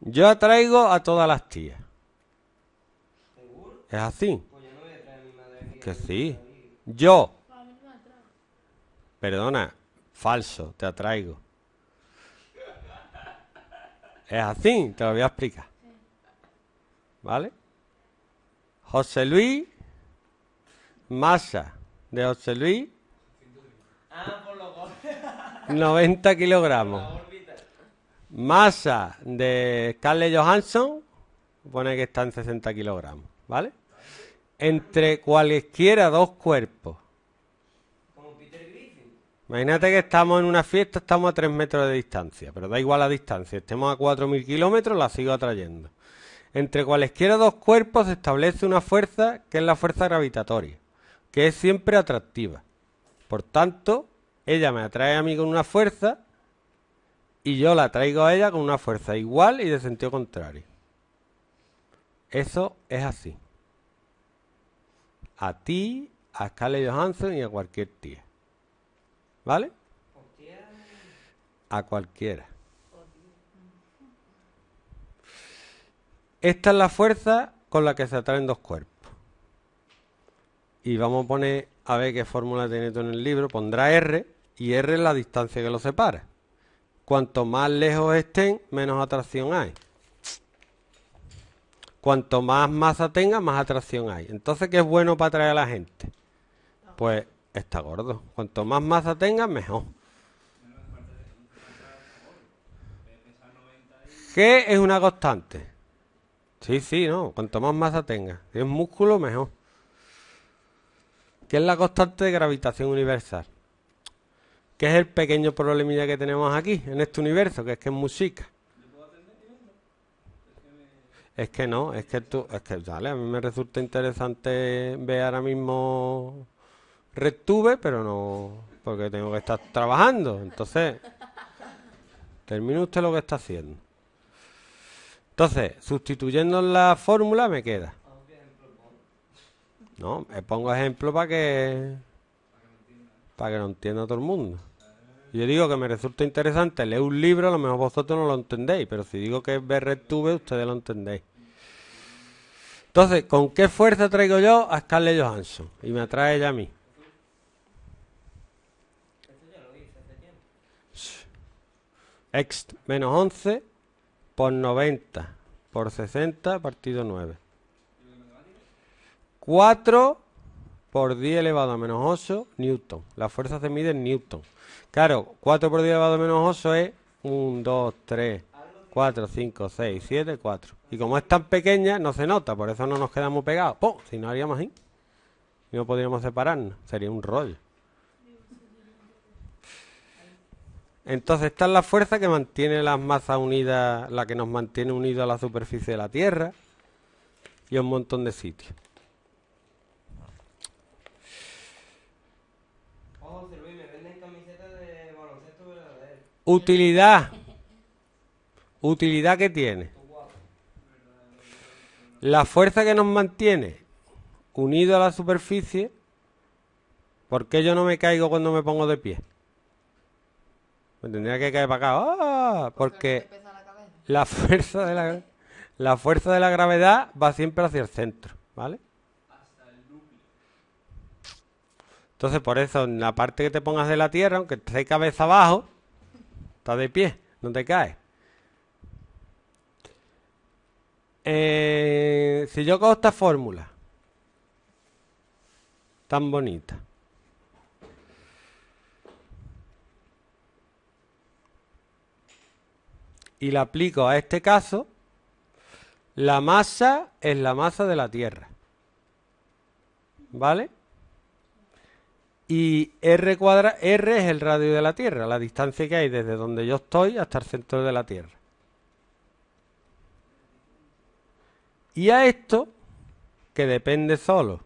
Yo atraigo a todas las tías. ¿Es así? Que sí. Yo. Perdona, falso, te atraigo. Es así, te lo voy a explicar. ¿Vale? José Luis Masa de José Luis. 90 ah, kilogramos. Masa de Carl Johansson, pone que está en 60 kilogramos, ¿vale? Entre cualesquiera dos cuerpos. Imagínate que estamos en una fiesta, estamos a 3 metros de distancia, pero da igual la distancia, estemos a 4.000 kilómetros, la sigo atrayendo. Entre cualesquiera dos cuerpos se establece una fuerza que es la fuerza gravitatoria, que es siempre atractiva. Por tanto, ella me atrae a mí con una fuerza y yo la traigo a ella con una fuerza igual y de sentido contrario. Eso es así. A ti, a Scarlett Johansson y a cualquier tía. ¿Vale? A cualquiera. Esta es la fuerza con la que se atraen dos cuerpos. Y vamos a poner, a ver qué fórmula tiene esto en el libro, pondrá R y R es la distancia que los separa. Cuanto más lejos estén, menos atracción hay. Cuanto más masa tenga, más atracción hay. Entonces, ¿qué es bueno para atraer a la gente? Pues está gordo. Cuanto más masa tenga, mejor. ¿Qué es una constante? Sí, sí, no. Cuanto más masa tenga. Si es músculo, mejor. ¿Qué es la constante de gravitación universal? que es el pequeño problemilla que tenemos aquí, en este universo, que es que es música. Es que no, es que tú, es que dale, a mí me resulta interesante ver ahora mismo Redtube, pero no, porque tengo que estar trabajando. Entonces, termine usted lo que está haciendo. Entonces, sustituyendo la fórmula me queda. No, me pongo ejemplo para que para que lo entienda todo el mundo. Yo digo que me resulta interesante leer un libro, a lo mejor vosotros no lo entendéis, pero si digo que es Berretube, ustedes lo entendéis. Entonces, ¿con qué fuerza traigo yo a Scarlett Johansson? Y me atrae ella a mí. X menos 11 por 90 por 60 partido 9. 4 por 10 elevado a menos 8 newton. La fuerza se mide en newton. Claro, 4 por 10 elevado a menos 8 es 1, 2, 3, 4, 5, 6, 7, 4. Y como es tan pequeña, no se nota, por eso no nos quedamos pegados. ¡Pum! Si no haríamos y No podríamos separarnos. Sería un rollo. Entonces, esta es la fuerza que mantiene las masas unidas, la que nos mantiene unidos a la superficie de la Tierra y a un montón de sitios. Utilidad. Utilidad que tiene. La fuerza que nos mantiene unido a la superficie. porque yo no me caigo cuando me pongo de pie? Me tendría que caer para acá. ¡Ah! Porque la fuerza de la, la fuerza de la gravedad va siempre hacia el centro, ¿vale? Entonces, por eso, en la parte que te pongas de la Tierra, aunque esté cabeza abajo, Está de pie, no te caes. Eh, si yo cojo esta fórmula tan bonita. Y la aplico a este caso. La masa es la masa de la Tierra. ¿Vale? Y R, cuadra, R es el radio de la Tierra, la distancia que hay desde donde yo estoy hasta el centro de la Tierra. Y a esto, que depende solo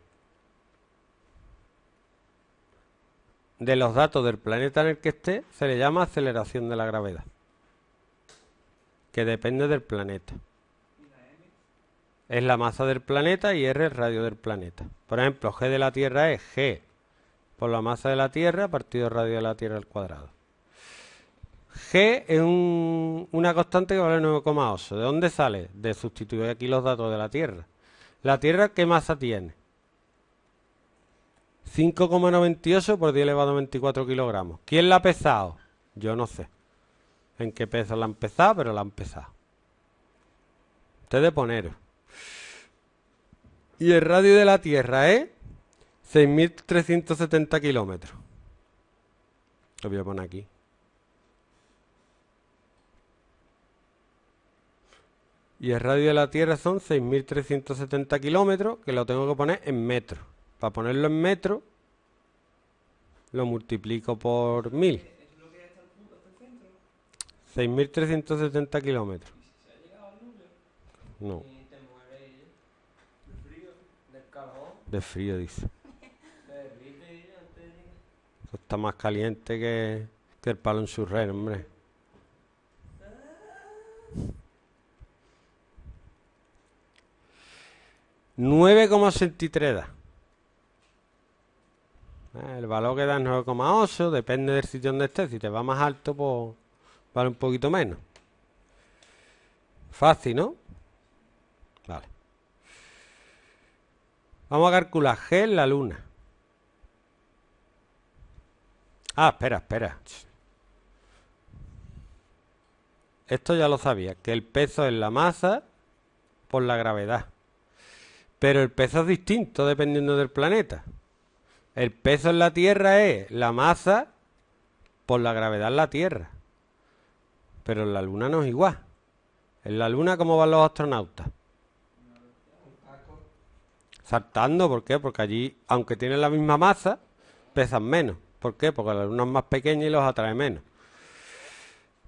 de los datos del planeta en el que esté, se le llama aceleración de la gravedad, que depende del planeta. Es la masa del planeta y R el radio del planeta. Por ejemplo, G de la Tierra es G por la masa de la Tierra partido radio de la Tierra al cuadrado. G es una constante que vale 9,8. ¿De dónde sale? De sustituir aquí los datos de la Tierra. ¿La Tierra qué masa tiene? 5,98 por 10 elevado a 24 kilogramos. ¿Quién la ha pesado? Yo no sé en qué peso la han pesado, pero la han pesado. Ustedes poneros. Y el radio de la Tierra ¿eh? 6.370 kilómetros. Lo voy a poner aquí. Y el radio de la Tierra son 6.370 kilómetros, que lo tengo que poner en metros. Para ponerlo en metro lo multiplico por 1.000. 6.370 kilómetros. No. De frío, dice. Pues, está más caliente que, el palo en su red, hombre. 9,63 da. Eh, el valor que da es 9,8, depende del sitio donde estés. Si te va más alto, pues, vale un poquito menos. Fácil, ¿no? Vale. Vamos a calcular G en la luna. Ah, espera, espera. Esto ya lo sabía, que el peso es la masa por la gravedad. Pero el peso es distinto dependiendo del planeta. El peso en la Tierra es la masa por la gravedad en la Tierra. Pero en la Luna no es igual. En la Luna, ¿cómo van los astronautas? Saltando, ¿por qué? Porque allí, aunque tienen la misma masa, pesan menos. ¿Por qué? Porque la luna es más pequeña y los atrae menos.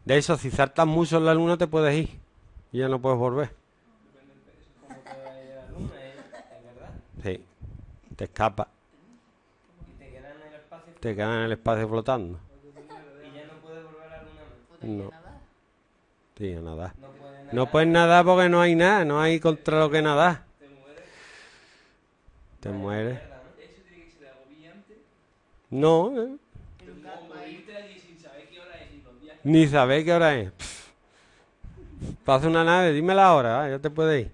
De eso, si saltas mucho en la luna te puedes ir y ya no puedes volver. Sí, te escapa. te quedan en el espacio? flotando. ¿Y ya no puedes volver a la luna? Sí, a nadar. no puedes nadar porque no hay nada, no hay contra lo que nadar. Te mueres. Te mueres. No. ¿eh? Ni sabéis qué hora es. Pasa una nave, dime la hora, ah, ya te puedes ir.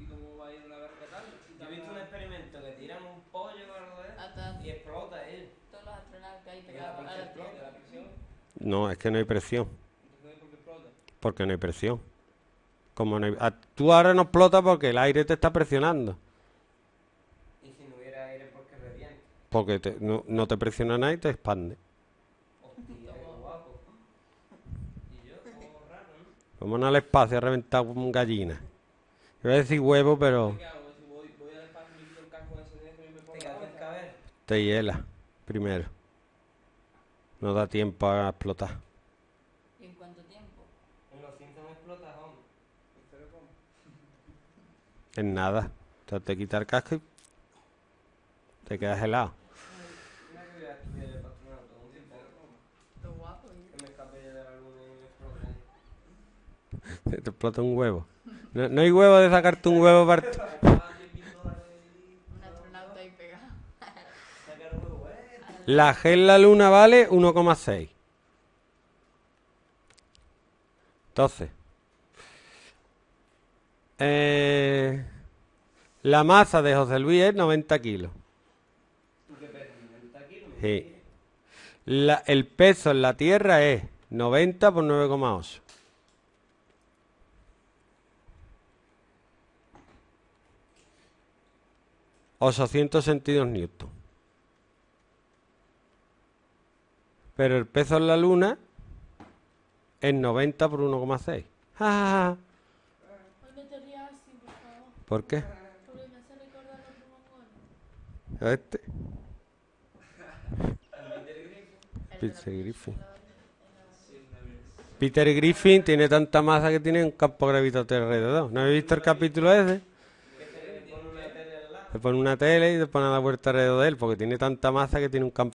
¿Y cómo va a ir una barca tal? Yo he visto un experimento que tiran un pollo ah, y explota él. Eh. Todos los astronautas que hay a la presión. No, es que no hay presión. Porque no hay presión. Como no hay... Ah, tú ahora no explotas porque el aire te está presionando. Y si no hubiera aire ¿Por qué porque no, no, te presiona nada y te expande. Vamos al espacio a reventar como gallina. Yo voy a decir huevo, pero... Te hiela primero. No da tiempo a explotar. ¿Y en cuánto tiempo? En los explotas, hombre. En nada. O te quita el casco y te quedas helado. te explota un huevo. No, hay huevo de sacarte un huevo para... La gel en la luna vale 1,6. Entonces, eh, la masa de José Luis es 90 kilos. Sí. La, el peso en la Tierra es 90 por 9,8. sentidos newton. Pero el peso en la luna es 90 por 1,6. por qué? ¿A este? Peter Griffin. Peter Griffin tiene tanta masa que tiene un campo gravitatorio alrededor. ¿No habéis visto el capítulo ese? se pone una tele y se pone a la puerta alrededor de él, porque tiene tanta masa que tiene un campo